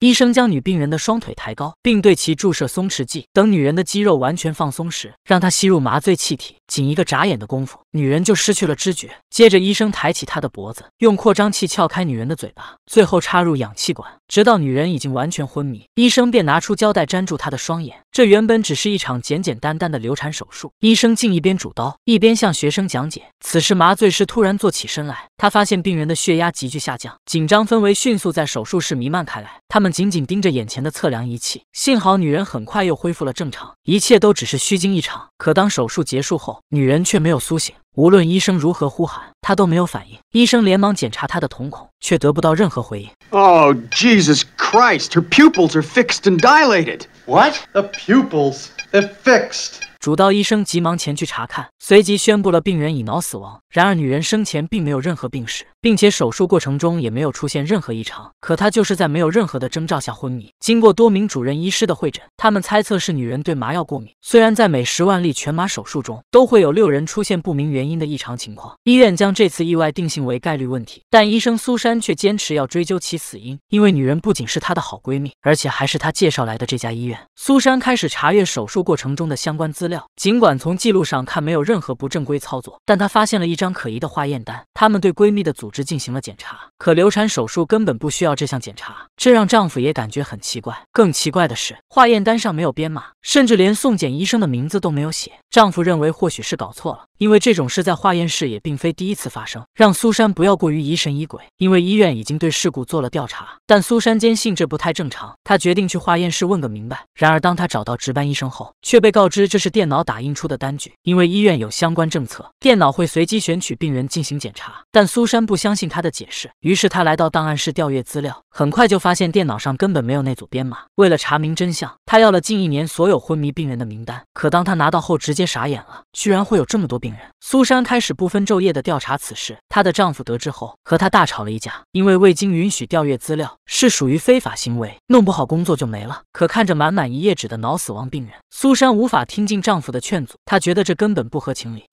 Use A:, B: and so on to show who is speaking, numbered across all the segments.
A: 医生将女病人的双腿抬高，并对其注射松弛剂。等女人的肌肉完全放松时，让她吸入麻醉气体。仅一个眨眼的功夫。女人就失去了知觉，接着医生抬起她的脖子，用扩张器撬开女人的嘴巴，最后插入氧气管，直到女人已经完全昏迷，医生便拿出胶带粘住她的双眼。这原本只是一场简简单单的流产手术，医生竟一边主刀一边向学生讲解。此时麻醉师突然坐起身来，他发现病人的血压急剧下降，紧张氛围迅速在手术室弥漫开来。他们紧紧盯着眼前的测量仪器，幸好女人很快又恢复了正常，一切都只是虚惊一场。可当手术结束后，女人却没有苏醒。无论医生如何呼喊，他都没有反应。医生连忙检查他的瞳孔，却得不到任何回应。Oh Jesus Christ! Her pupils are fixed and dilated. What? The pupils are fixed. 主刀医生急忙前去查看，随即宣布了病人已脑死亡。然而，女人生前并没有任何病史，并且手术过程中也没有出现任何异常，可她就是在没有任何的征兆下昏迷。经过多名主任医师的会诊，他们猜测是女人对麻药过敏。虽然在每十万例全麻手术中都会有六人出现不明原因的异常情况，医院将这次意外定性为概率问题，但医生苏珊却坚持要追究其死因，因为女人不仅是她的好闺蜜，而且还是她介绍来的这家医院。苏珊开始查阅手术过程中的相关资料，尽管从记录上看没有任何不正规操作，但她发现了一张。可疑的化验单，他们对闺蜜的组织进行了检查，可流产手术根本不需要这项检查，这让丈夫也感觉很奇怪。更奇怪的是，化验单上没有编码，甚至连送检医生的名字都没有写。丈夫认为或许是搞错了，因为这种事在化验室也并非第一次发生。让苏珊不要过于疑神疑鬼，因为医院已经对事故做了调查。但苏珊坚信这不太正常，她决定去化验室问个明白。然而，当她找到值班医生后，却被告知这是电脑打印出的单据，因为医院有相关政策，电脑会随机选。取病人进行检查，但苏珊不相信他的解释，于是她来到档案室调阅资料，很快就发现电脑上根本没有那组编码。为了查明真相，她要了近一年所有昏迷病人的名单。可当她拿到后，直接傻眼了，居然会有这么多病人！苏珊开始不分昼夜地调查此事。她的丈夫得知后，和她大吵了一架，因为未经允许调阅资料是属于非法行为，弄不好工作就没了。可看着满满一页纸的脑死亡病人，苏珊无法听进丈夫的劝阻，她觉得这根本不合情理。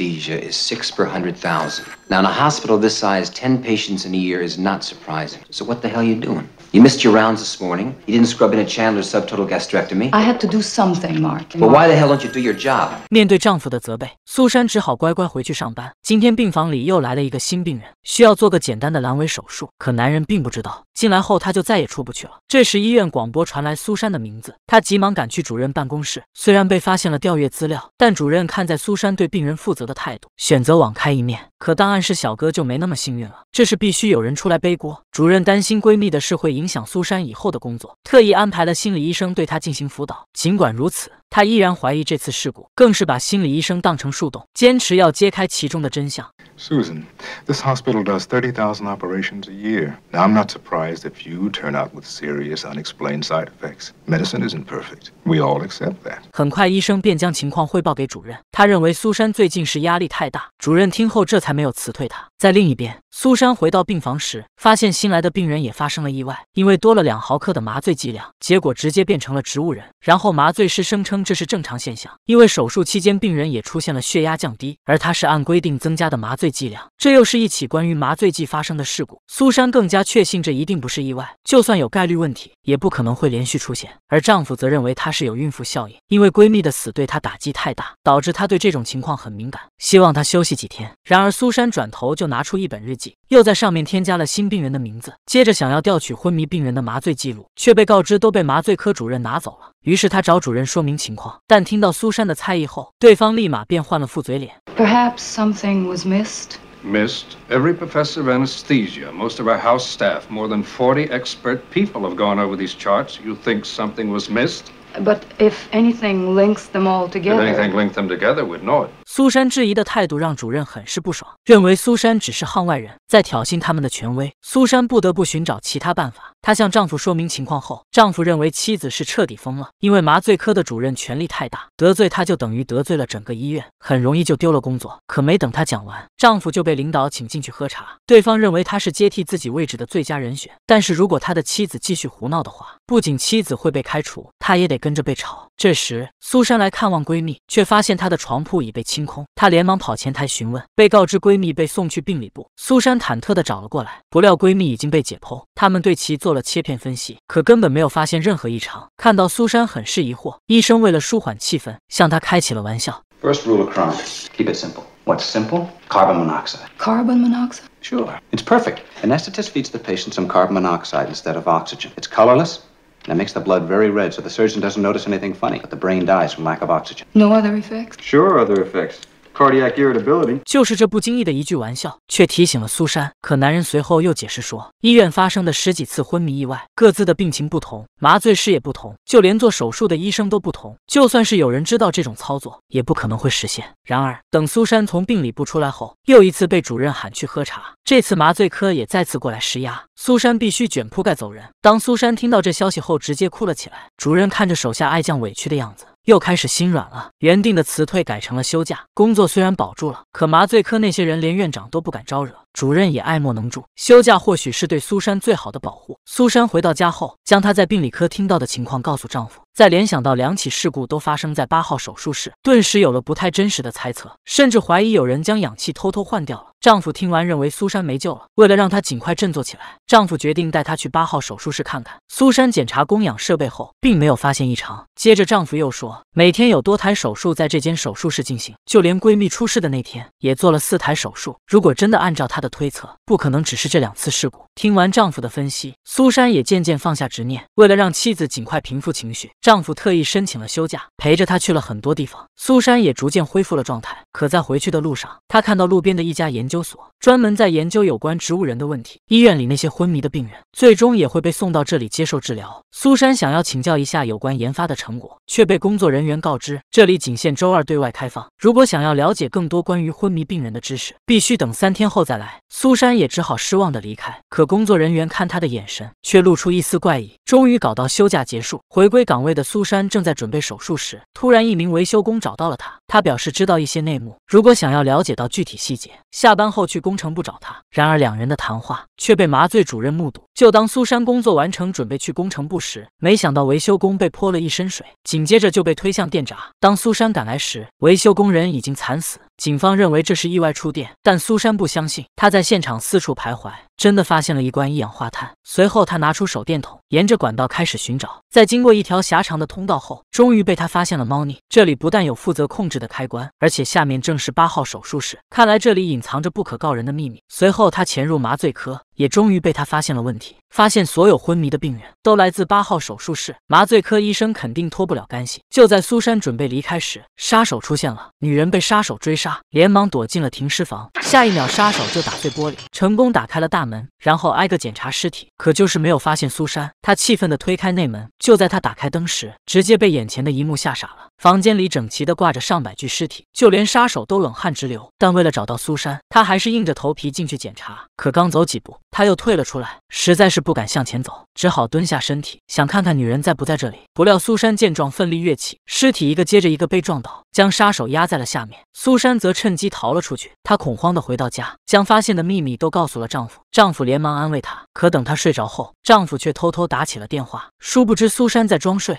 A: anesthesia is six per 100,000. Now, in a hospital this size, 10 patients in a year is not surprising. So what the hell are you doing? You missed your rounds this morning. You didn't scrub in a Chandler subtotal gastrectomy. I had to do something, Mark. But why the hell don't you do your job? 面对丈夫的责备，苏珊只好乖乖回去上班。今天病房里又来了一个新病人，需要做个简单的阑尾手术。可男人并不知道，进来后他就再也出不去了。这时医院广播传来苏珊的名字，她急忙赶去主任办公室。虽然被发现了调阅资料，但主任看在苏珊对病人负责的态度，选择网开一面。可档案室小哥就没那么幸运了，这是必须有人出来背锅。主任担心闺蜜的事会影响苏珊以后的工作，特意安排了心理医生对她进行辅导。尽管如此。他依然怀疑这次事故，更是把心理医生当成树洞，坚持要揭开其中的真相。Susan, this hospital does thirty thousand operations a year. Now I'm not surprised if you turn out with serious, unexplained side effects. Medicine isn't perfect. We all accept that. 很快，医生便将情况汇报给主任。他认为苏珊最近是压力太大。主任听后，这才没有辞退他。在另一边，苏珊回到病房时，发现新来的病人也发生了意外，因为多了两毫克的麻醉剂量，结果直接变成了植物人。然后麻醉师声称。这是正常现象，因为手术期间病人也出现了血压降低，而他是按规定增加的麻醉剂量，这又是一起关于麻醉剂发生的事故。苏珊更加确信这一定不是意外，就算有概率问题，也不可能会连续出现。而丈夫则认为她是有孕妇效应，因为闺蜜的死对她打击太大，导致她对这种情况很敏感，希望她休息几天。然而，苏珊转头就拿出一本日记。又在上面添加了新病人的名字。接着想要调取昏迷病人的麻醉记录，却被告知都被麻醉科主任拿走了。于是他找主任说明情况，但听到苏珊的猜疑后，对方立马变换了副嘴脸。Perhaps something was missed. Missed. Every professor of anesthesia, most of our house staff, more than 40 expert people have gone over these charts. You think something was missed? But if anything links them all together. If anything linked them together, we'd know it. 苏珊质疑的态度让主任很是不爽，认为苏珊只是行外人，在挑衅他们的权威。苏珊不得不寻找其他办法。她向丈夫说明情况后，丈夫认为妻子是彻底疯了，因为麻醉科的主任权力太大，得罪他就等于得罪了整个医院，很容易就丢了工作。可没等她讲完，丈夫就被领导请进去喝茶，对方认为他是接替自己位置的最佳人选。但是如果他的妻子继续胡闹的话，不仅妻子会被开除，他也得跟着被炒。这时，苏珊来看望闺蜜，却发现她的床铺已被清空，她连忙跑前台询问，被告知闺蜜被送去病理部。苏珊忐忑地找了过来，不料闺蜜已经被解剖，他们对其做了。了切片分析，可根本没有发现任何异常。看到苏珊很是疑惑，医生为了舒缓气氛，向她开起了玩笑。First rule of crime, keep it simple. What's simple? Carbon monoxide. Carbon monoxide? Sure. It's perfect. Anesthetist feeds the patient some carbon monoxide instead of oxygen. It's colorless, and it makes the blood very red, so the surgeon doesn't notice anything funny, but the brain dies from lack of oxygen. No other effects? Sure, other effects. cardiac irritability。就是这不经意的一句玩笑，却提醒了苏珊。可男人随后又解释说，医院发生的十几次昏迷意外，各自的病情不同，麻醉师也不同，就连做手术的医生都不同。就算是有人知道这种操作，也不可能会实现。然而，等苏珊从病理部出来后，又一次被主任喊去喝茶。这次麻醉科也再次过来施压，苏珊必须卷铺盖走人。当苏珊听到这消息后，直接哭了起来。主任看着手下爱将委屈的样子。又开始心软了，原定的辞退改成了休假，工作虽然保住了，可麻醉科那些人连院长都不敢招惹。主任也爱莫能助，休假或许是对苏珊最好的保护。苏珊回到家后，将她在病理科听到的情况告诉丈夫，再联想到两起事故都发生在八号手术室，顿时有了不太真实的猜测，甚至怀疑有人将氧气偷偷换掉了。丈夫听完，认为苏珊没救了。为了让她尽快振作起来，丈夫决定带她去八号手术室看看。苏珊检查供氧设备后，并没有发现异常。接着，丈夫又说，每天有多台手术在这间手术室进行，就连闺蜜出事的那天，也做了四台手术。如果真的按照她他的推测不可能只是这两次事故。听完丈夫的分析，苏珊也渐渐放下执念。为了让妻子尽快平复情绪，丈夫特意申请了休假，陪着她去了很多地方。苏珊也逐渐恢复了状态。可在回去的路上，她看到路边的一家研究所，专门在研究有关植物人的问题。医院里那些昏迷的病人，最终也会被送到这里接受治疗。苏珊想要请教一下有关研发的成果，却被工作人员告知，这里仅限周二对外开放。如果想要了解更多关于昏迷病人的知识，必须等三天后再来。苏珊也只好失望的离开，可工作人员看他的眼神却露出一丝怪异。终于搞到休假结束，回归岗位的苏珊正在准备手术时，突然一名维修工找到了他，他表示知道一些内幕，如果想要了解到具体细节，下班后去工程部找他。然而两人的谈话却被麻醉主任目睹。就当苏珊工作完成，准备去工程部时，没想到维修工被泼了一身水，紧接着就被推向电闸。当苏珊赶来时，维修工人已经惨死。警方认为这是意外触电，但苏珊不相信，她在现场四处徘徊。真的发现了一罐一氧化碳。随后他拿出手电筒，沿着管道开始寻找。在经过一条狭长的通道后，终于被他发现了猫腻。这里不但有负责控制的开关，而且下面正是八号手术室。看来这里隐藏着不可告人的秘密。随后他潜入麻醉科，也终于被他发现了问题。发现所有昏迷的病人都来自八号手术室，麻醉科医生肯定脱不了干系。就在苏珊准备离开时，杀手出现了。女人被杀手追杀，连忙躲进了停尸房。下一秒，杀手就打碎玻璃，成功打开了大。门。门，然后挨个检查尸体，可就是没有发现苏珊。他气愤地推开内门，就在他打开灯时，直接被眼前的一幕吓傻了。房间里整齐地挂着上百具尸体，就连杀手都冷汗直流。但为了找到苏珊，他还是硬着头皮进去检查。可刚走几步，他又退了出来，实在是不敢向前走，只好蹲下身体，想看看女人在不在这里。不料苏珊见状，奋力跃起，尸体一个接着一个被撞倒，将杀手压在了下面。苏珊则趁机逃了出去。她恐慌地回到家，将发现的秘密都告诉了丈夫。丈夫连忙安慰她，可等她睡着后，丈夫却偷偷打起了电话。殊不知苏珊在装睡。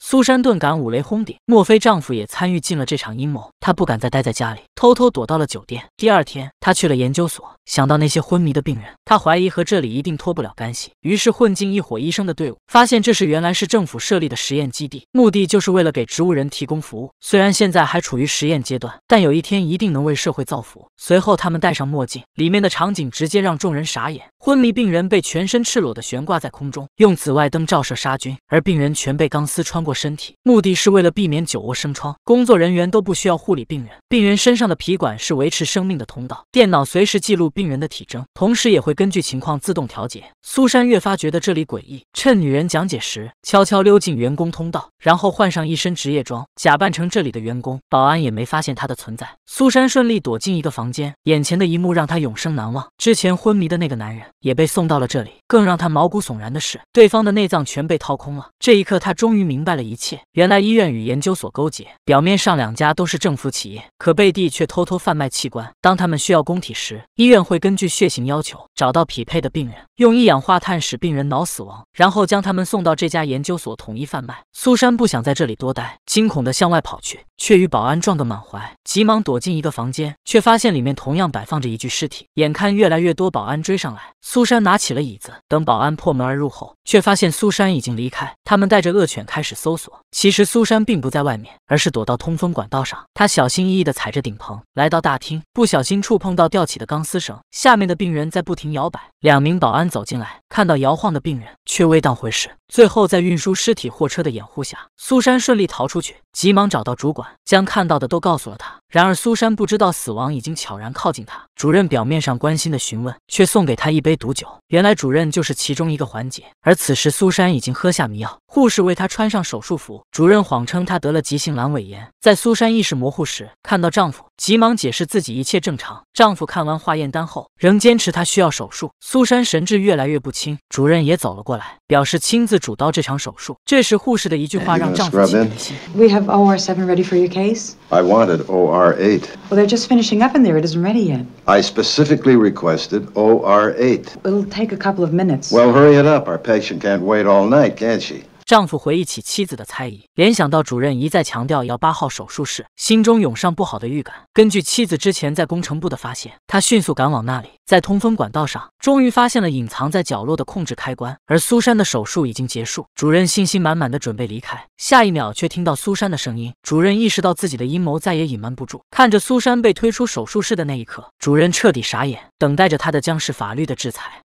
A: 苏珊顿感五雷轰顶，莫非丈夫也参与进了这场阴谋？他不敢再待在家里，偷偷躲到了酒店。第二天，他去了研究所，想到那些昏迷的病人，他怀疑和这里一定脱不了干系。于是混进一伙医生的队伍，发现这是原来是政府设立的实验基地，目的就是为了给植物人提供服务。虽然现在还处于实验阶段，但有一天一定能为社会造福。随后，他们戴上墨镜，里面的场景直接让众人傻眼：昏迷病人被全身赤裸的悬挂在空中，用紫外灯照射杀菌，而病人全被钢丝穿过身体，目的是为了避免久卧生疮。工作人员都不需要护。护理病人，病人身上的皮管是维持生命的通道。电脑随时记录病人的体征，同时也会根据情况自动调节。苏珊越发觉得这里诡异，趁女人讲解时，悄悄溜进员工通道，然后换上一身职业装，假扮成这里的员工。保安也没发现她的存在，苏珊顺利躲进一个房间。眼前的一幕让她永生难忘。之前昏迷的那个男人也被送到了这里。更让她毛骨悚然的是，对方的内脏全被掏空了。这一刻，她终于明白了一切。原来医院与研究所勾结，表面上两家都是政府。企业可贝蒂却偷偷贩卖器官。当他们需要供体时，医院会根据血型要求找到匹配的病人，用一氧化碳使病人脑死亡，然后将他们送到这家研究所统一贩卖。苏珊不想在这里多待，惊恐地向外跑去，却与保安撞个满怀，急忙躲进一个房间，却发现里面同样摆放着一具尸体。眼看越来越多保安追上来，苏珊拿起了椅子。等保安破门而入后，却发现苏珊已经离开。他们带着恶犬开始搜索。其实苏珊并不在外面，而是躲到通风管道上。他。小心翼翼地踩着顶棚来到大厅，不小心触碰到吊起的钢丝绳，下面的病人在不停摇摆。两名保安走进来，看到摇晃的病人，却未当回事。最后，在运输尸体货车的掩护下，苏珊顺利逃出去，急忙找到主管，将看到的都告诉了他。然而，苏珊不知道死亡已经悄然靠近他。主任表面上关心的询问，却送给他一杯毒酒。原来主任就是其中一个环节。而此时苏珊已经喝下迷药，护士为她穿上手术服。主任谎称她得了急性阑尾炎。在苏珊意识模糊时，看到丈夫，急忙解释自己一切正常。丈夫看完化验单后，仍坚持她需要手术。苏珊神志越来越不清，主任也走了过来，表示亲自主刀这场手术。这时护士的一句话让丈夫惊醒。We have OR seven ready for your case. I wanted OR eight. Well, they're just finishing up in there. It isn't ready yet. I specifically requested OR8. It'll take a couple of minutes. Well, hurry it up. Our patient can't wait all night, can she? 丈夫回忆起妻子的猜疑，联想到主任一再强调要八号手术室，心中涌上不好的预感。根据妻子之前在工程部的发现，他迅速赶往那里，在通风管道上终于发现了隐藏在角落的控制开关。而苏珊的手术已经结束，主任信心满满的准备离开，下一秒却听到苏珊的声音。主任意识到自己的阴谋再也隐瞒不住，看着苏珊被推出手术室的那一刻，主任彻底傻眼，等待着他的将是法律的制裁。